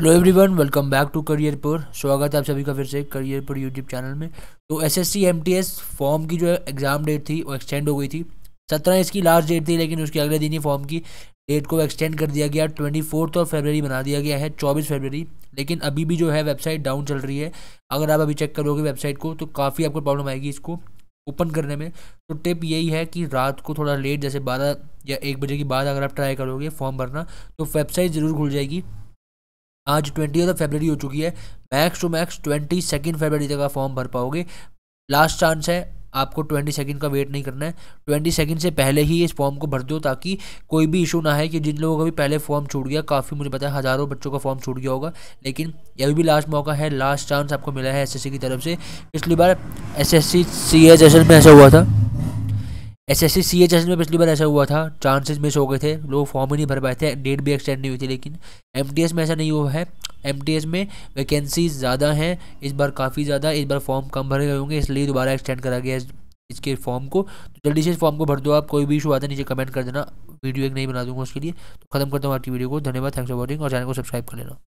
hello everyone welcome back to career पर स्वागत है आप सभी का फिर से करियर पर यूट्यूब चैनल में तो एस एस फॉर्म की जो एग्ज़ाम डेट थी वो एक्सटेंड हो गई थी सत्रह इसकी लास्ट डेट थी लेकिन उसके अगले दिन ही फॉर्म की डेट को एक्सटेंड कर दिया गया ट्वेंटी फोर्थ ऑफ फेबररी बना दिया गया है चौबीस फेबररी लेकिन अभी भी जो है वेबसाइट डाउन चल रही है अगर आप अभी चेक करोगे वेबसाइट को तो काफ़ी आपको प्रॉब्लम आएगी इसको ओपन करने में तो टिप यही है कि रात को थोड़ा लेट जैसे बारह या एक बजे के बाद अगर आप ट्राई करोगे फॉर्म भरना तो वेबसाइट ज़रूर खुल जाएगी आज ट्वेंटी ऑफ फेबररी हो चुकी है max to max twenty second February तक आप फॉर्म भर पाओगे लास्ट चांस है आपको ट्वेंटी सेकेंड का वेट नहीं करना है ट्वेंटी सेकंड से पहले ही इस फॉर्म को भर दो ताकि कोई भी इशू ना है कि जिन लोगों का भी पहले फॉर्म छूट गया काफ़ी मुझे पता है हज़ारों बच्चों का फॉर्म छूट गया होगा लेकिन यह भी लास्ट मौका है लास्ट चांस आपको मिला है एसएससी की तरफ से पिछली बार एस एस में ऐसा हुआ था S S C C H S में पिछली बार ऐसा हुआ था चांसेस मिस हो गए थे लोग फॉर्म ही नहीं भर पाए थे डेट भी एक्सटेंड नहीं हुई थी लेकिन एम टी एस में ऐसा नहीं हुआ है एम टी एस में वैकेंसीज ज़्यादा हैं इस बार काफ़ी ज़्यादा इस बार फॉर्म कम भरे गए होंगे इसलिए दोबारा एक्सटेंड करा गया इसके फॉर्म को तो जल्दी से इस फॉर्म को भर दो आप कोई भी इशू आता नीचे कमेंट कर देना वीडियो एक नहीं बना दूंगा उसके लिए तो खत्म करता हूँ आपकी वीडियो को धन्यवाद थैंक्स फॉर वॉचिंग और चैनल को सब्सक्राइब कर लेना